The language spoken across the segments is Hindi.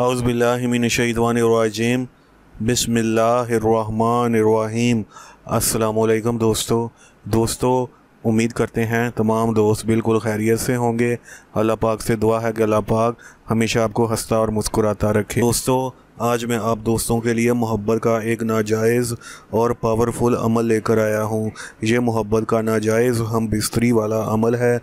हाउसबिल्लाशवानरजीम बसमिल्लाम असलकम दोस्तों दोस्तों उम्मीद करते हैं तमाम दोस्त बिल्कुल खैरियत से होंगे अल्लाह पाक से दुआ है कि अल्लाह पाक हमेशा आपको हंसता और मुस्कुराता रखे दोस्तों आज मैं आप दोस्तों के लिए मोहब्बत का एक नाजायज़ और पावरफुल अमल लेकर आया हूँ ये मोहब्बत का नाजायज़ हम बिस्तरी वाला अमल है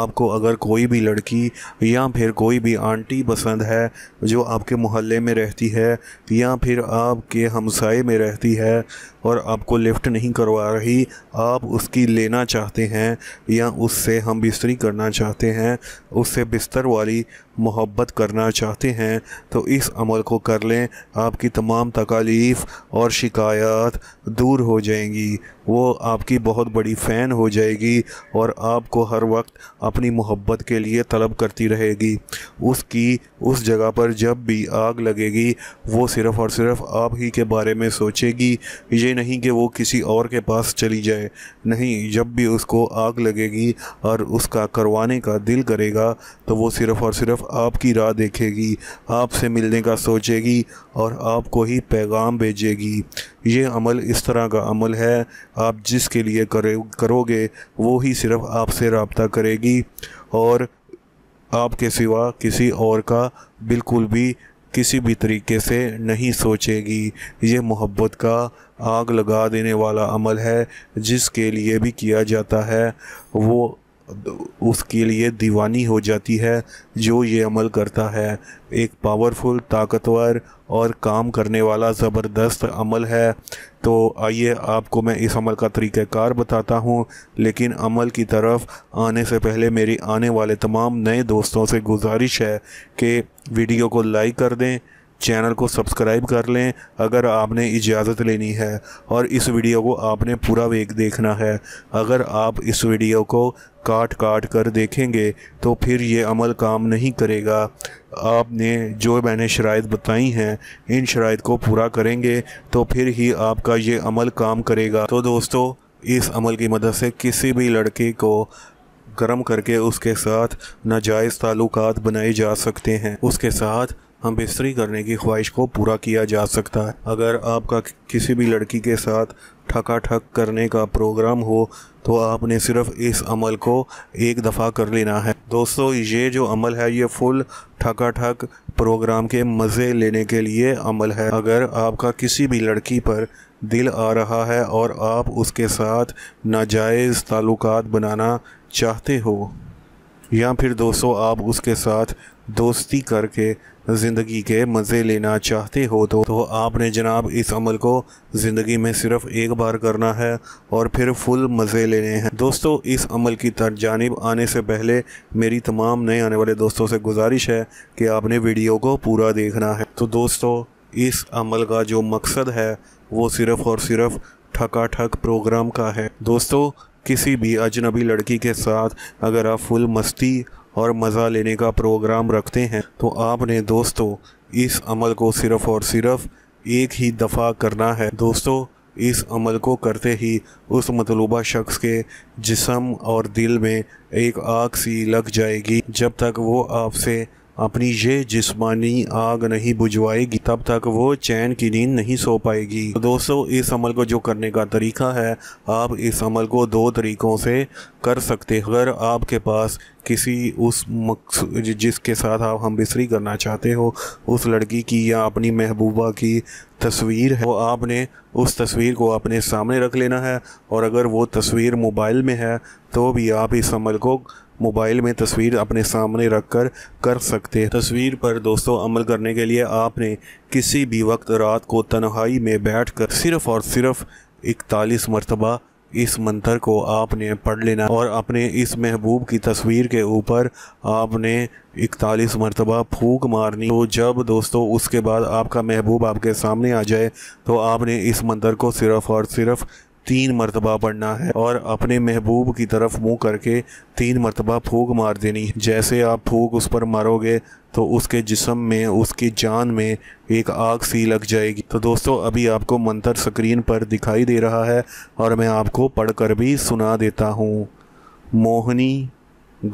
आपको अगर कोई भी लड़की या फिर कोई भी आंटी पसंद है जो आपके मोहल्ले में रहती है या फिर आपके हमसाए में रहती है और आपको लिफ्ट नहीं करवा रही आप उसकी लेना चाहते हैं या उससे हम बिस्तरी करना चाहते हैं उससे बिस्तर वाली मोहब्बत करना चाहते हैं तो इस अमल को कर लें आपकी तमाम तकालीफ़ और शिकायत दूर हो जाएंगी वो आपकी बहुत बड़ी फ़ैन हो जाएगी और आपको हर वक्त अपनी मोहब्बत के लिए तलब करती रहेगी उसकी उस जगह पर जब भी आग लगेगी वो सिर्फ़ और सिर्फ आप ही के बारे में सोचेगी ये नहीं कि वो किसी और के पास चली जाए नहीं जब भी उसको आग लगेगी और उसका करवाने का दिल करेगा तो वो सिर्फ़ और सिर्फ आपकी राह देखेगी आपसे मिलने का सोचेगी और आपको ही पैगाम भेजेगी ये अमल इस तरह का अमल है आप जिसके लिए करे करोगे वो ही सिर्फ आपसे रबता करेगी और आपके सिवा किसी और का बिल्कुल भी किसी भी तरीके से नहीं सोचेगी ये मोहब्बत का आग लगा देने वाला अमल है जिसके लिए भी किया जाता है वो उसके लिए दीवानी हो जाती है जो ये अमल करता है एक पावरफुल ताकतवर और काम करने वाला ज़बरदस्त अमल है तो आइए आपको मैं इस अमल का तरीक़ार बताता हूँ लेकिन अमल की तरफ आने से पहले मेरी आने वाले तमाम नए दोस्तों से गुजारिश है कि वीडियो को लाइक कर दें चैनल को सब्सक्राइब कर लें अगर आपने इजाज़त लेनी है और इस वीडियो को आपने पूरा वेग देखना है अगर आप इस वीडियो को काट काट कर देखेंगे तो फिर ये अमल काम नहीं करेगा आपने जो मैंने शराइ बताई हैं इन शराइ को पूरा करेंगे तो फिर ही आपका ये अमल काम करेगा तो दोस्तों इस अमल की मदद से किसी भी लड़के को गर्म करके उसके साथ नाजायज़ तल्लत बनाए जा सकते हैं उसके साथ हम बिस्तरी करने की ख्वाहिश को पूरा किया जा सकता है अगर आपका किसी भी लड़की के साथ ठका ठक थक करने का प्रोग्राम हो तो आपने सिर्फ इस अमल को एक दफ़ा कर लेना है दोस्तों ये जो अमल है ये फुल ठका ठक थक प्रोग्राम के मज़े लेने के लिए अमल है अगर आपका किसी भी लड़की पर दिल आ रहा है और आप उसके साथ नाजायज़ ताल्लुक बनाना चाहते हो या फिर दोस्तों आप उसके साथ दोस्ती करके ज़िंदगी के मज़े लेना चाहते हो तो, तो आपने जनाब इस अमल को ज़िंदगी में सिर्फ एक बार करना है और फिर फुल मज़े लेने हैं दोस्तों इस अमल की तरजानब आने से पहले मेरी तमाम नए आने वाले दोस्तों से गुजारिश है कि आपने वीडियो को पूरा देखना है तो दोस्तों इस अमल का जो मकसद है वो सिर्फ़ और सिर्फ़ ठक प्रोग्राम का है दोस्तों किसी भी अजनबी लड़की के साथ अगर आप फुल मस्ती और मज़ा लेने का प्रोग्राम रखते हैं तो आपने दोस्तों इस अमल को सिर्फ़ और सिर्फ़ एक ही दफ़ा करना है दोस्तों इस अमल को करते ही उस मतलूबा शख्स के जिसम और दिल में एक आग सी लग जाएगी जब तक वो आपसे अपनी ये जिस्मानी आग नहीं बुझवाएगी तब तक वो चैन की नींद नहीं सो पाएगी तो दोस्तों इस अमल को जो करने का तरीका है आप इस अमल को दो तरीक़ों से कर सकते अगर आपके पास किसी उस मकस जिसके साथ आप हम बिसरी करना चाहते हो उस लड़की की या अपनी महबूबा की तस्वीर है वो आपने उस तस्वीर को अपने सामने रख लेना है और अगर वो तस्वीर मोबाइल में है तो भी आप इस अमल को मोबाइल में तस्वीर अपने सामने रख कर कर सकते हैं तस्वीर पर दोस्तों अमल करने के लिए आपने किसी भी वक्त रात को तन्हाई में बैठ कर सिर्फ़ और सिर्फ इकतालीस मरतबा इस मंत्र को आपने पढ़ लेना और अपने इस महबूब की तस्वीर के ऊपर आपने इकतालीस मरतबा फूक मारनी तो जब दोस्तों उसके बाद आपका महबूब आपके सामने आ जाए तो आपने इस मंत्र को सिर्फ़ और सिर्फ़ तीन मरतबा पढ़ना है और अपने महबूब की तरफ मुंह करके तीन मरतबा फूक मार देनी है जैसे आप फूक उस पर मारोगे तो उसके जिसम में उसकी जान में एक आग सी लग जाएगी तो दोस्तों अभी आपको मंत्र स्क्रीन पर दिखाई दे रहा है और मैं आपको पढ़कर भी सुना देता हूँ मोहनी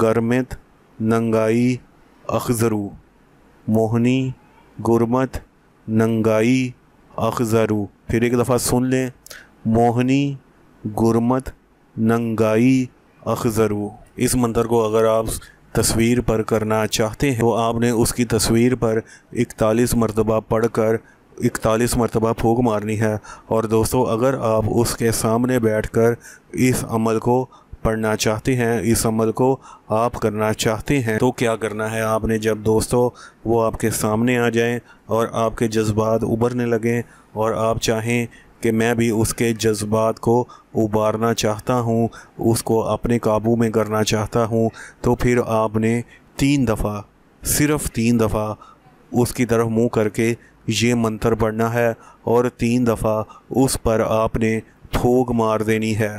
गर्मित नंगाई अखजरू मोहनी गुरमत नंगाई अखजरू फिर एक दफ़ा सुन लें मोहनी गुरमत नंगाई अखजरू इस मंदिर को अगर आप तस्वीर पर करना चाहते हैं तो आपने उसकी तस्वीर पर इकतालीस मरतबा पढ़ कर इकतालीस मरतबा फूक मारनी है और दोस्तों अगर आप उसके सामने बैठ कर इस अमल को पढ़ना चाहते हैं इस अमल को आप करना चाहते हैं तो क्या करना है आपने जब दोस्तों वो आपके सामने आ जाएं और आपके जज्बात उभरने लगें और आप चाहें कि मैं भी उसके जज्बात को उबारना चाहता हूँ उसको अपने काबू में करना चाहता हूँ तो फिर आपने तीन दफ़ा सिर्फ तीन दफ़ा उसकी तरफ मुंह करके ये मंत्र पढ़ना है और तीन दफ़ा उस पर आपने थोक मार देनी है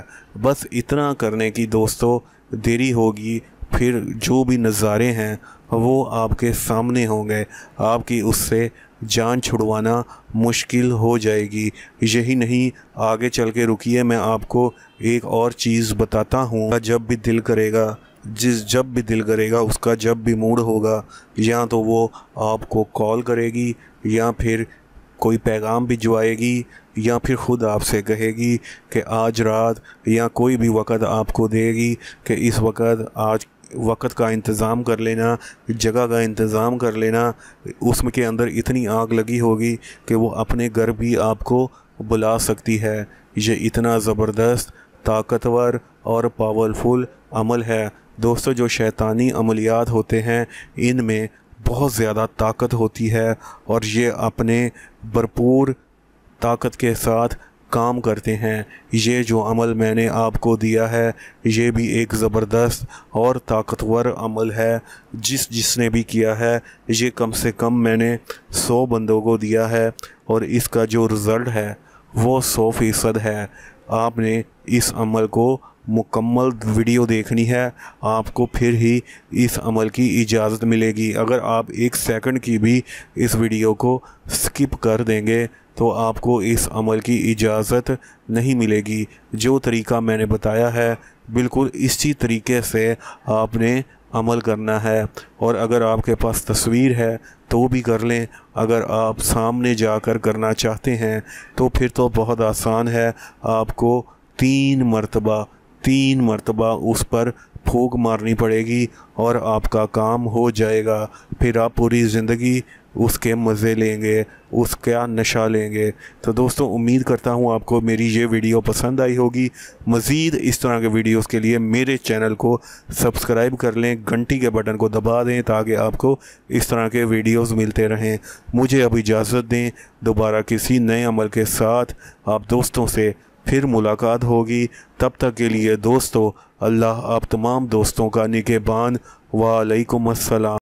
बस इतना करने की दोस्तों देरी होगी फिर जो भी नज़ारे हैं वो आपके सामने होंगे आपकी उससे जान छुड़वाना मुश्किल हो जाएगी यही नहीं आगे चल के रुकिए मैं आपको एक और चीज़ बताता हूँ जब भी दिल करेगा जिस जब भी दिल करेगा उसका जब भी मूड होगा या तो वो आपको कॉल करेगी या फिर कोई पैगाम भिजवाएगी या फिर ख़ुद आपसे कहेगी कि आज रात या कोई भी वक़्त आपको देगी कि इस वक्त आज वक़्त का इंतज़ाम कर लेना जगह का इंतज़ाम कर लेना उसमें के अंदर इतनी आग लगी होगी कि वो अपने घर भी आपको बुला सकती है ये इतना ज़बरदस्त ताकतवर और पावरफुल अमल है दोस्तों जो शैतानी अमलियात होते हैं इनमें बहुत ज़्यादा ताकत होती है और ये अपने भरपूर ताकत के साथ काम करते हैं ये जो अमल मैंने आपको दिया है ये भी एक ज़बरदस्त और ताकतवर अमल है जिस जिसने भी किया है ये कम से कम मैंने सौ बंदों को दिया है और इसका जो रिज़ल्ट है वो सौ फ़ीसद है आपने इस अमल को मुकम्मल वीडियो देखनी है आपको फिर ही इस अमल की इजाज़त मिलेगी अगर आप एक सेकंड की भी इस वीडियो को स्किप कर देंगे तो आपको इस अमल की इजाज़त नहीं मिलेगी जो तरीका मैंने बताया है बिल्कुल इसी तरीके से आपने अमल करना है और अगर आपके पास तस्वीर है तो भी कर लें अगर आप सामने जाकर करना चाहते हैं तो फिर तो बहुत आसान है आपको तीन मरतबा तीन मरतबा उस पर फूक मारनी पड़ेगी और आपका काम हो जाएगा फिर आप पूरी ज़िंदगी उसके मज़े लेंगे उसका नशा लेंगे तो दोस्तों उम्मीद करता हूँ आपको मेरी ये वीडियो पसंद आई होगी मज़ीद इस तरह के वीडियोस के लिए मेरे चैनल को सब्सक्राइब कर लें घंटी के बटन को दबा दें ताकि आपको इस तरह के वीडियोस मिलते रहें मुझे अब इजाज़त दें दोबारा किसी नए अमल के साथ आप दोस्तों से फिर मुलाकात होगी तब तक के लिए दोस्तों अल्लाह आप तमाम दोस्तों का निगेबान वालेकुम अस्सलाम